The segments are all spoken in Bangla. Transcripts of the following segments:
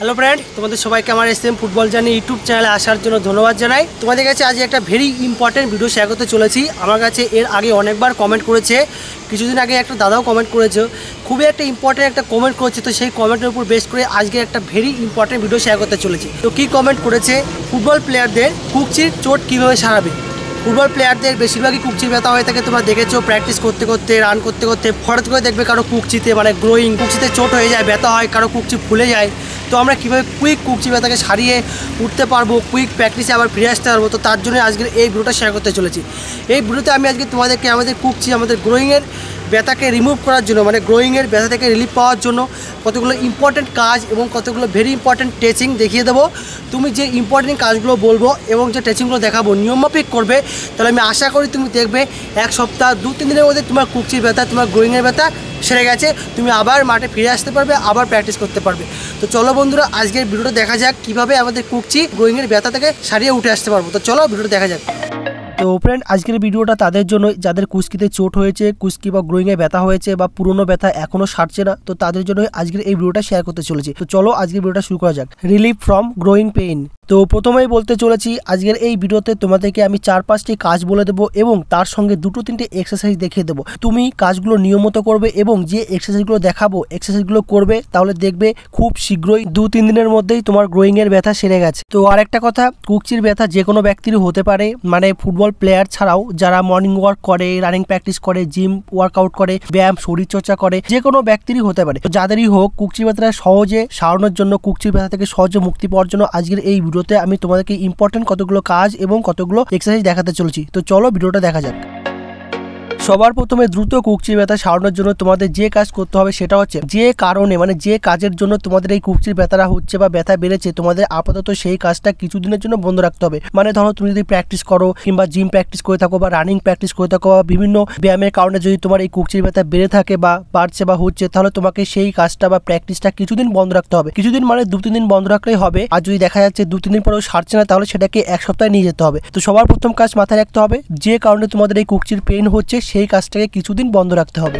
হ্যালো ফ্রেন্ড তোমাদের সবাইকে আমার এস এম ফুটবল জানি ইউটিউব চ্যানেলে আসার জন্য ধন্যবাদ জানাই তোমাদের কাছে আজ একটা ভেরি ইম্পর্টেন্ট ভিডিও শেয়ার করতে চলেছি আমার কাছে এর আগে অনেকবার কমেন্ট করেছে কিছুদিন আগে একটা দাদাও কমেন্ট করেছে খুবই একটা ইম্পর্টেন্ট একটা কমেন্ট করেছে তো সেই কমেন্টের উপর বেশ করে আজকে একটা ভেরি ইম্পর্টেন্ট ভিডিও শেয়ার করতে চলেছি তো কী কমেন্ট করেছে ফুটবল প্লেয়ারদের কুকচির চোট কীভাবে সারাবে ফুটবল প্লেয়ারদের বেশিরভাগই কুকচি ব্যথা হয়ে থাকে তোমরা দেখেছো প্র্যাকটিস করতে করতে রান করতে করতে ফরজ করে দেখবে কারো কুকচিতে মানে গ্রোয়িং কুকচিতে চোট হয়ে যায় ব্যথা হয় কারো কুকচি ফুলে যায় তো আমরা কীভাবে কুইক কুক ব্যথাকে সারিয়ে উঠতে পারবো কুইক প্র্যাকটিসে আবার ফিরে আসতে পারবো তো তার জন্য আজকে এই ভিডিওটা শেয়ার করতে চলেছি এই ভিডিওতে আমি আজকে তোমাদেরকে আমাদের কুকচি আমাদের গ্রোয়িংয়ের ব্যথাকে রিমুভ করার জন্য মানে গ্রোয়িংয়ের ব্যথা থেকে রিলিফ পাওয়ার জন্য কতগুলো ইম্পর্ট্যান্ট কাজ এবং কতগুলো ভেরি ইম্পর্টেন্ট টেচিং দেখিয়ে দেবো তুমি যে ইম্পর্টেন্ট কাজগুলো বলবো এবং যে ট্রেচিংগুলো দেখাবো নিয়মমাফিক করবে তাহলে আমি আশা করি তুমি দেখবে এক সপ্তাহ দু তিন দিনের মধ্যে তোমার কুকচির ব্যথা তোমার গ্রোয়িংয়ের ব্যথা সেরে গেছে তুমি আবার মাঠে ফিরে আসতে পারবে আবার প্র্যাকটিস করতে পারবে তো চলো বন্ধুরা আজকের ভিডিওটা দেখা যাক কিভাবে আমাদের কুকচি গ্রোয়িংয়ের ব্যথা থেকে সারিয়ে উঠে আসতে পারবো তো চলো ভিডিওটা দেখা যাক তো ফ্রেন্ড আজকের ভিডিওটা তাদের জন্য যাদের কুস্কিতে চোট হয়েছে কুস্কি বা গ্রোয়িংয়ে ব্যথা হয়েছে বা পুরনো ব্যথা এখনও সারছে না তো তাদের জন্য আজকের এই ভিডিওটা শেয়ার করতে চলেছি তো চলো আজকের ভিডিওটা শুরু করা যাক রিলিফ ফ্রম গ্রোয়িং পেইন তো প্রথমেই বলতে চলেছি আজকের এই ভিডিওতে তোমাদেরকে আমি চার পাঁচটি কাজ বলে দেবো এবং তার সঙ্গে দুটো তিনটে এক্সারসাইজ দেখিয়ে দেবো তুমি কাজগুলো নিয়মিত করবে এবং যে এক্সারসাইজগুলো দেখাবো এক্সারসাইজগুলো করবে তাহলে দেখবে খুব শীঘ্রই দু তিন দিনের মধ্যেই তোমার গ্রোয়িংয়ের ব্যথা সেরে গেছে তো আরেকটা কথা কুকচির ব্যথা যে কোনো ব্যক্তিরই হতে পারে মানে ফুটবল প্লেয়ার ছাড়াও যারা মর্নিং ওয়ার্ক করে রানিং প্র্যাকটিস করে জিম ওয়ার্কআউট করে ব্যায়াম শরীরচর্চা করে যে কোনো ব্যক্তিরই হতে পারে যাদেরই হোক কুকচির ব্যথাটা সহজে সারানোর জন্য কুকচির ব্যথা থেকে সহজে মুক্তি পাওয়ার জন্য আজকের এই ভিডিও ভিডিওতে আমি তোমাদেরকে ইম্পর্টেন্ট কতগুলো কাজ এবং কতগুলো এক্সারসাইজ দেখাতে চলেছি তো চলো ভিডিওটা দেখা যাক সবার প্রথমে দ্রুত কুকচির ব্যথা সারানোর জন্য তোমাদের যে কাজ করতে হবে সেটা হচ্ছে যে কারণে মানে যে কাজের জন্য তোমাদের এই কুকচির ব্যথাটা হচ্ছে বা ব্যথা বেড়েছে তোমাদের আপাতত সেই কাজটা কিছুদিনের জন্য বন্ধ রাখতে হবে মানে ধরো তুমি যদি প্র্যাকটিস করো কিংবা জিম প্র্যাকটিস করে থাকো বা রানিং প্র্যাকটিস করে থাকো বা বিভিন্ন ব্যায়ামের কারণে যদি তোমার এই কুকচির ব্যথা বেড়ে থাকে বা বাড়ছে বা হচ্ছে তাহলে তোমাকে সেই কাজটা বা প্র্যাকটিসটা কিছুদিন বন্ধ রাখতে হবে কিছুদিন মানে দু তিন দিন বন্ধ রাখলেই হবে আর যদি দেখা যাচ্ছে দু তিন দিন পরেও সারছে না তাহলে সেটাকে এক সপ্তাহে নিয়ে যেতে হবে তো সবার প্রথম কাজ মাথায় রাখতে হবে যে কারণে তোমাদের এই কুকচির পেইন হচ্ছে সে সেই কাজটাকে কিছুদিন বন্ধ রাখতে হবে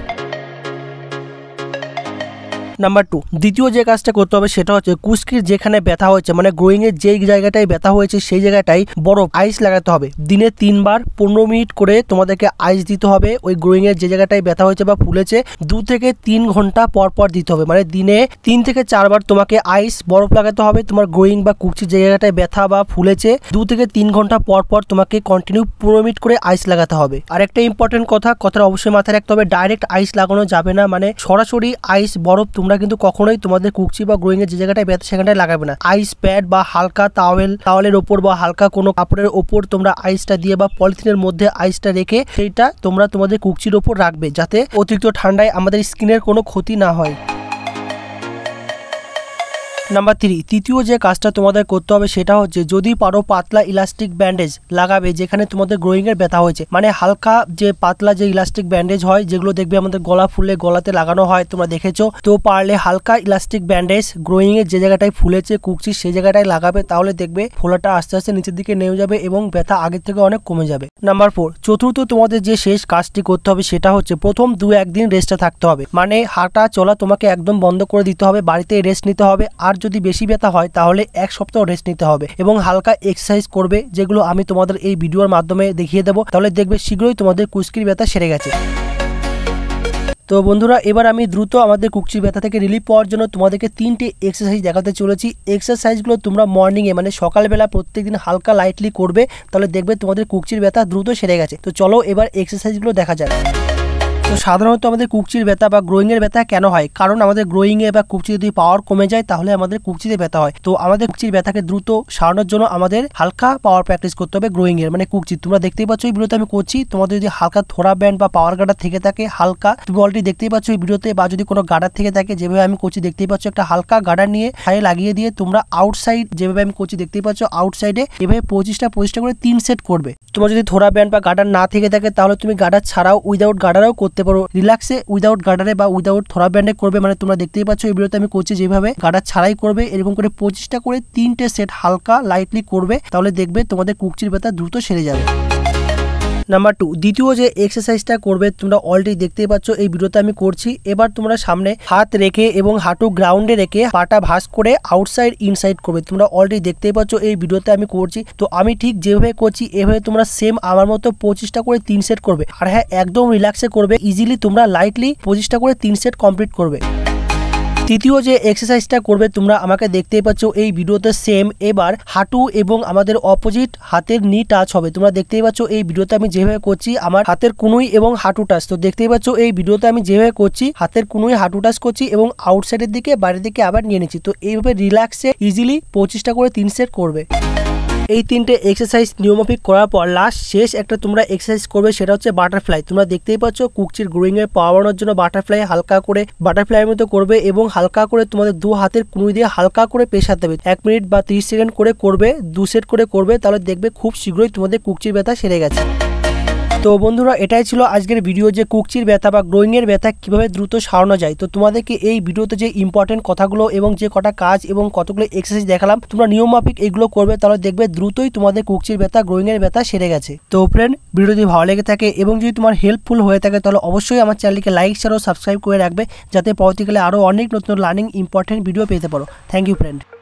নাম্বার টু দ্বিতীয় যে কাজটা করতে হবে সেটা হচ্ছে কুস্কির যেখানে ব্যথা হয়েছে মানে গ্রোয়িংয়ের যেই জায়গাটায় ব্যথা হয়েছে সেই জায়গাটায় বরফ আইস লাগাতে হবে দিনে তিনবার পনেরো মিনিট করে তোমাদেরকে আইস দিতে হবে ওই গ্রোয়িংয়ের যে জায়গাটায় ব্যথা হয়েছে বা ফুলেছে দু থেকে তিন ঘন্টা পর পর দিতে হবে মানে দিনে তিন থেকে চারবার তোমাকে আইস বরফ লাগাতে হবে তোমার গ্রোয়িং বা কুকচির যে জায়গাটায় ব্যথা বা ফুলেছে দু থেকে তিন ঘন্টা পর পর তোমাকে কন্টিনিউ পনেরো মিনিট করে আইস লাগাতে হবে আর একটা ইম্পর্টেন্ট কথা কথাটা অবশ্যই মাথায় রাখতে হবে ডাইরেক্ট আইস লাগানো যাবে না মানে সরাসরি আইস বরফ তোমরা তোমরা কিন্তু কখনোই তোমাদের কুকচি বা এর যে জায়গাটায় ব্যথা সেখানটায় লাগাবে না আইস প্যাড বা হালকা তাওয়েল তাওয়েলের ওপর বা হালকা কোনো কাপড়ের ওপর তোমরা আইসটা দিয়ে বা পলিথিনের মধ্যে আইসটা রেখে সেইটা তোমরা তোমাদের কুকচির ওপর রাখবে যাতে অতিরিক্ত ঠান্ডায় আমাদের স্কিনের কোনো ক্ষতি না হয় নাম্বার থ্রি তৃতীয় যে কাজটা তোমাদের করতে হবে সেটা হচ্ছে যদি পারো পাতলা ইলাস্টিক ব্যান্ডেজ লাগাবে যেখানে তোমাদের গ্রোয়িংয়ের ব্যথা হয়েছে মানে হালকা যে পাতলা যে ইলাস্টিক ব্যান্ডেজ হয় যেগুলো দেখবে আমাদের গলা ফুলে গলাতে লাগানো হয় তোমরা দেখেছো তো পারলে হালকা ইলাস্টিক ব্যান্ডেজ গ্রোয়িংয়ের যে জায়গাটায় ফুলেছে কুকছি সেই জায়গাটায় লাগাবে তাহলে দেখবে ফোলাটা আস্তে আস্তে নিচের দিকে নেমে যাবে এবং ব্যথা আগের থেকে অনেক কমে যাবে নাম্বার ফোর চতুর্থ তোমাদের যে শেষ কাজটি করতে হবে সেটা হচ্ছে প্রথম দু একদিন রেস্টে থাকতে হবে মানে হাঁটা চলা তোমাকে একদম বন্ধ করে দিতে হবে বাড়িতে রেস্ট নিতে হবে আর যদি বেশি ব্যথা হয় তাহলে এক সপ্তাহ রেস্ট নিতে হবে এবং হালকা এক্সারসাইজ করবে যেগুলো আমি তোমাদের এই ভিডিওর মাধ্যমে দেখিয়ে দেবো তাহলে দেখবে শীঘ্রই তোমাদের কুস্কির ব্যথা সেরে গেছে তো বন্ধুরা এবার আমি দ্রুত আমাদের কুকচির ব্যথা থেকে রিলিফ পাওয়ার জন্য তোমাদেরকে তিনটে এক্সারসাইজ দেখাতে চলেছি এক্সারসাইজগুলো তোমরা মর্নিংয়ে মানে সকালবেলা প্রত্যেকদিন হালকা লাইটলি করবে তাহলে দেখবে তোমাদের কুকচির ব্যথা দ্রুত সেরে গেছে তো চলো এবার এক্সারসাইজগুলো দেখা যায় তো সাধারণত আমাদের কুকচির ব্যথা বা গ্রোয়িংয়ের ব্যথা কেন হয় কারণ আমাদের গ্রোয়িংয়ে বা কুকচি যদি পাওয়ার কমে যায় তাহলে আমাদের কুকচিতে ব্যথা হয় তো আমাদের কুকচির ব্যথাকে দ্রুত সারানোর জন্য আমাদের হালকা পাওয়ার প্র্যাকটিস করতে হবে গ্রোয়িংয়ের মানে কুকচি তোমরা দেখতেই পাচ্ছ এই ভিডিওতে আমি করছি তোমাদের যদি হালকা থোড়া ব্যান্ড বা পাওয়ার গার্ডার থেকে থাকে হালকা তুমি অলরেডি দেখতেই পাচ্ছ এই ভিডিওতে বা যদি কোনো গার্ডার থেকে থাকে যেভাবে আমি করছি দেখতেই পাচ্ছ একটা হালকা গার্ডার নিয়ে হাই লাগিয়ে দিয়ে তোমরা আউটসাইড যেভাবে আমি করছি দেখতেই পাচ্ছ আউটসাইডে এভাবে পঁচিশটা পঁচিশটা করে তিন সেট করবে তোমার যদি থোড়া ব্যান্ড বা গার্ডার না থেকে থাকে তাহলে তুমি গার্ডার ছাড়াও উইদাউট গার্ডারও করতে দেখতে পারো রিল্যাক্সে উইদাউট গার্ডারে বা উইদাউট থরা ব্যান্ডে করবে মানে তোমরা দেখতেই পাচ্ছ এই ভিডিওতে আমি করছি যেভাবে গার্ডার ছাড়াই করবে এরকম করে পঁচিশটা করে তিনটে সেট হালকা লাইটলি করবে তাহলে দেখবে তোমাদের কুকচির ব্যথা দ্রুত সেরে যাবে নাম্বার টু দ্বিতীয় যে এক্সারসাইজটা করবে তোমরা অলরেডি দেখতেই পাচ্ছ এই ভিডিওতে আমি করছি এবার তোমরা সামনে হাত রেখে এবং হাঁটু গ্রাউন্ডে রেখে পাটা ভাস করে আউটসাইড ইনসাইড করবে তোমরা অলরেডি দেখতেই পাচ্ছ এই ভিডিওতে আমি করছি তো আমি ঠিক যেভাবে করছি এভাবে তোমরা সেম আমার মতো পঁচিশটা করে তিন সেট করবে আর হ্যাঁ একদম রিল্যাক্সে করবে ইজিলি তোমরা লাইটলি পঁচিশটা করে তিন সেট কমপ্লিট করবে তৃতীয় যে এক্সারসাইজটা করবে তোমরা আমাকে দেখতেই পাচ্ছ এই ভিডিওতে সেম এবার হাঁটু এবং আমাদের অপোজিট হাতের নি টাচ হবে তোমরা দেখতেই পাচ্ছ এই ভিডিওতে আমি যেভাবে করছি আমার হাতের কুনুই এবং হাঁটু টাচ তো দেখতেই পাচ্ছ এই ভিডিওতে আমি যেভাবে করছি হাতের কুনুই হাঁটু টাচ করছি এবং আউটসাইডের দিকে বাইরের দিকে আবার নিয়ে নিচ্ছি তো এইভাবে রিল্যাক্সে ইজিলি পঁচিশটা করে তিন সেট করবে এই তিনটে এক্সারসাইজ নিয়মাফিক করার পর লাস্ট শেষ একটা তোমরা এক্সারসাইজ করবে সেটা হচ্ছে বাটারফ্লাই তোমরা দেখতেই পাচ্ছ কুকচির গ্রোয়িংয়ে পাওয়ানোর জন্য বাটারফ্লাই হালকা করে বাটারফ্লাইয়ের মতো করবে এবং হালকা করে তোমাদের দু হাতের কুড়ি দিয়ে হালকা করে পেশা দেবে এক মিনিট বা ত্রিশ সেকেন্ড করে করবে দু সেট করে করবে তাহলে দেখবে খুব শীঘ্রই তোমাদের কুকচির ব্যথা সেরে গেছে তো বন্ধুরা এটাই ছিল আজকের ভিডিও যে কুকচির ব্যথা বা গ্রোয়িংয়ের ব্যথা কীভাবে দ্রুত সারানো যায় তো তোমাদেরকে এই ভিডিওতে যে ইম্পর্টেন্ট কথাগুলো এবং যে কটা কাজ এবং কতগুলো এক্সারসাইজ দেখালাম তোমরা নিয়মমাফিক এগুলো করবে তাহলে দেখবে দ্রুতই তোমাদের কুকচির ব্যথা গ্রোয়িংয়ের ব্যথা সেরে গেছে তো ফ্রেন্ড ভিডিও যদি ভালো লেগে থাকে এবং যদি তোমার হেল্পফুল হয়ে থাকে তাহলে অবশ্যই আমার চ্যানেলকে লাইক শেয়ার ও সাবস্ক্রাইব করে রাখবে যাতে পরবর্তীকালে আরও অনেক নতুন লার্নিং ইম্পর্টেন্ট ভিডিও পেতে পারো থ্যাংক ইউ ফ্রেন্ড